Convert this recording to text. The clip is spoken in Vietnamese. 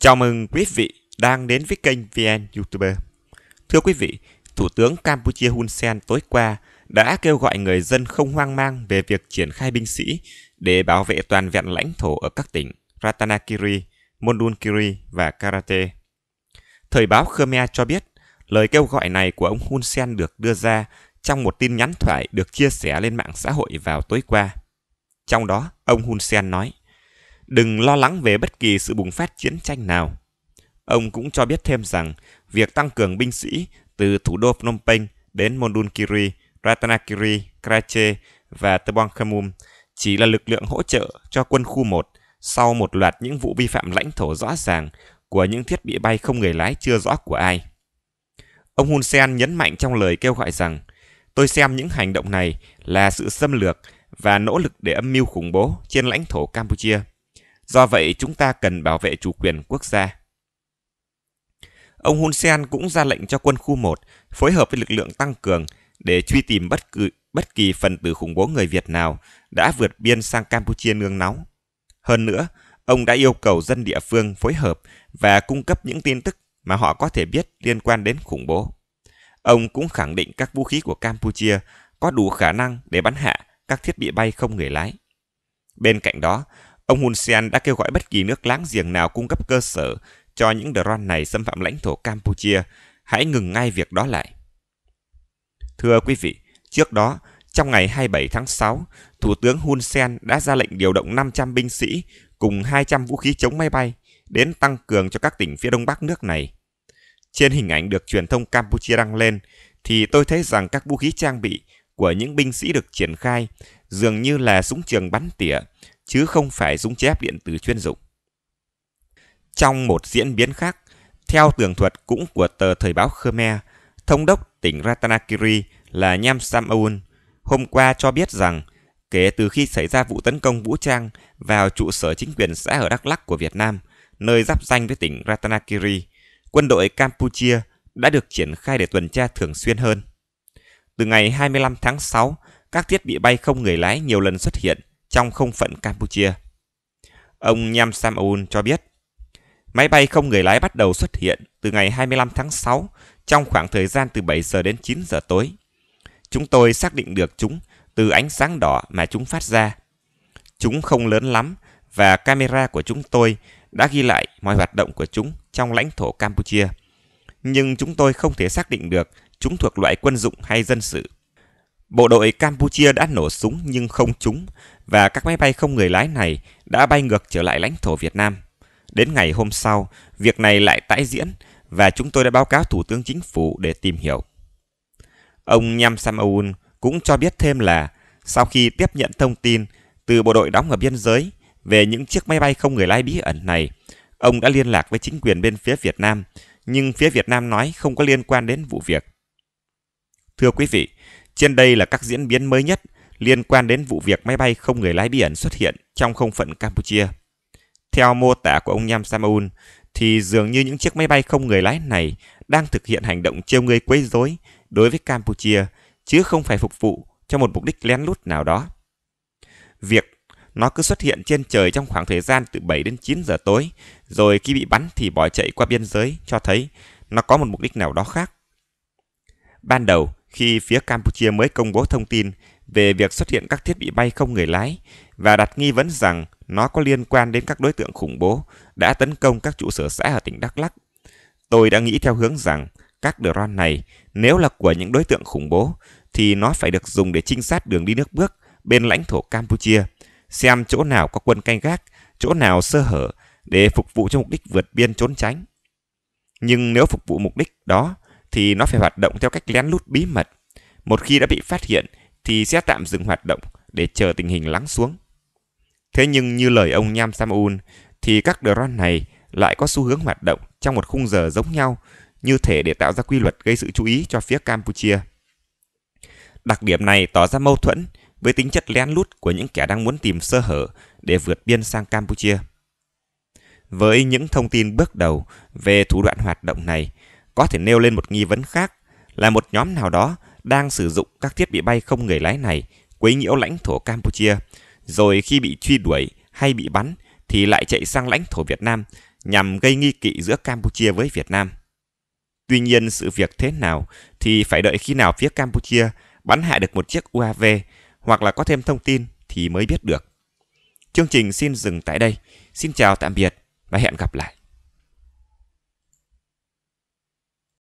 Chào mừng quý vị đang đến với kênh VN YouTuber. Thưa quý vị, Thủ tướng Campuchia Hun Sen tối qua đã kêu gọi người dân không hoang mang về việc triển khai binh sĩ để bảo vệ toàn vẹn lãnh thổ ở các tỉnh Ratanakiri, Mondulkiri và Karate. Thời báo Khmer cho biết, lời kêu gọi này của ông Hun Sen được đưa ra trong một tin nhắn thoại được chia sẻ lên mạng xã hội vào tối qua. Trong đó, ông Hun Sen nói, đừng lo lắng về bất kỳ sự bùng phát chiến tranh nào. Ông cũng cho biết thêm rằng việc tăng cường binh sĩ từ thủ đô Phnom Penh đến Mondulkiri, Ratanakiri, Krache và Tebong Khamum chỉ là lực lượng hỗ trợ cho quân khu 1 sau một loạt những vụ vi phạm lãnh thổ rõ ràng của những thiết bị bay không người lái chưa rõ của ai. Ông Hun Sen nhấn mạnh trong lời kêu gọi rằng Tôi xem những hành động này là sự xâm lược và nỗ lực để âm mưu khủng bố trên lãnh thổ Campuchia. Do vậy chúng ta cần bảo vệ chủ quyền quốc gia. Ông Hun Sen cũng ra lệnh cho quân khu 1 phối hợp với lực lượng tăng cường để truy tìm bất cứ bất kỳ phần tử khủng bố người Việt nào đã vượt biên sang Campuchia nương nóng. Hơn nữa, ông đã yêu cầu dân địa phương phối hợp và cung cấp những tin tức mà họ có thể biết liên quan đến khủng bố. Ông cũng khẳng định các vũ khí của Campuchia có đủ khả năng để bắn hạ các thiết bị bay không người lái. Bên cạnh đó, Ông Hun Sen đã kêu gọi bất kỳ nước láng giềng nào cung cấp cơ sở cho những drone này xâm phạm lãnh thổ Campuchia. Hãy ngừng ngay việc đó lại. Thưa quý vị, trước đó, trong ngày 27 tháng 6, Thủ tướng Hun Sen đã ra lệnh điều động 500 binh sĩ cùng 200 vũ khí chống máy bay đến tăng cường cho các tỉnh phía đông bắc nước này. Trên hình ảnh được truyền thông Campuchia đăng lên, thì tôi thấy rằng các vũ khí trang bị của những binh sĩ được triển khai dường như là súng trường bắn tỉa, chứ không phải súng chép điện tử chuyên dụng. Trong một diễn biến khác, theo tường thuật cũng của tờ Thời báo Khmer, Thống đốc tỉnh Ratanakiri là Nham Samaun hôm qua cho biết rằng kể từ khi xảy ra vụ tấn công vũ trang vào trụ sở chính quyền xã ở Đắk Lắk của Việt Nam, nơi giáp danh với tỉnh Ratanakiri, quân đội Campuchia đã được triển khai để tuần tra thường xuyên hơn. Từ ngày 25 tháng 6, các thiết bị bay không người lái nhiều lần xuất hiện trong không phận Campuchia. Ông Nham Samun cho biết, máy bay không người lái bắt đầu xuất hiện từ ngày 25 tháng 6 trong khoảng thời gian từ 7 giờ đến 9 giờ tối. Chúng tôi xác định được chúng từ ánh sáng đỏ mà chúng phát ra. Chúng không lớn lắm và camera của chúng tôi đã ghi lại mọi hoạt động của chúng trong lãnh thổ Campuchia. Nhưng chúng tôi không thể xác định được chúng thuộc loại quân dụng hay dân sự. Bộ đội Campuchia đã nổ súng nhưng không trúng và các máy bay không người lái này đã bay ngược trở lại lãnh thổ Việt Nam. Đến ngày hôm sau, việc này lại tái diễn và chúng tôi đã báo cáo Thủ tướng Chính phủ để tìm hiểu. Ông Nham Samaun cũng cho biết thêm là sau khi tiếp nhận thông tin từ bộ đội đóng ở biên giới về những chiếc máy bay không người lái bí ẩn này, ông đã liên lạc với chính quyền bên phía Việt Nam, nhưng phía Việt Nam nói không có liên quan đến vụ việc. Thưa quý vị, trên đây là các diễn biến mới nhất liên quan đến vụ việc máy bay không người lái biển xuất hiện trong không phận Campuchia. Theo mô tả của ông Nham Samaun, thì dường như những chiếc máy bay không người lái này đang thực hiện hành động trêu ngươi quấy rối đối với Campuchia, chứ không phải phục vụ cho một mục đích lén lút nào đó. Việc nó cứ xuất hiện trên trời trong khoảng thời gian từ 7 đến 9 giờ tối, rồi khi bị bắn thì bỏ chạy qua biên giới cho thấy nó có một mục đích nào đó khác. Ban đầu, khi phía Campuchia mới công bố thông tin về việc xuất hiện các thiết bị bay không người lái và đặt nghi vấn rằng nó có liên quan đến các đối tượng khủng bố đã tấn công các trụ sở xã ở tỉnh Đắk Lắk. Tôi đã nghĩ theo hướng rằng các drone này nếu là của những đối tượng khủng bố thì nó phải được dùng để trinh sát đường đi nước bước bên lãnh thổ Campuchia, xem chỗ nào có quân canh gác, chỗ nào sơ hở để phục vụ cho mục đích vượt biên trốn tránh. Nhưng nếu phục vụ mục đích đó thì nó phải hoạt động theo cách lén lút bí mật. Một khi đã bị phát hiện thì sẽ tạm dừng hoạt động để chờ tình hình lắng xuống. Thế nhưng như lời ông Nham Samun thì các drone này lại có xu hướng hoạt động trong một khung giờ giống nhau như thể để tạo ra quy luật gây sự chú ý cho phía Campuchia. Đặc điểm này tỏ ra mâu thuẫn với tính chất lén lút của những kẻ đang muốn tìm sơ hở để vượt biên sang Campuchia. Với những thông tin bước đầu về thủ đoạn hoạt động này có thể nêu lên một nghi vấn khác là một nhóm nào đó đang sử dụng các thiết bị bay không người lái này quấy nhiễu lãnh thổ Campuchia, rồi khi bị truy đuổi hay bị bắn thì lại chạy sang lãnh thổ Việt Nam nhằm gây nghi kỵ giữa Campuchia với Việt Nam. Tuy nhiên sự việc thế nào thì phải đợi khi nào phía Campuchia bắn hạ được một chiếc UAV hoặc là có thêm thông tin thì mới biết được. Chương trình xin dừng tại đây. Xin chào tạm biệt và hẹn gặp lại.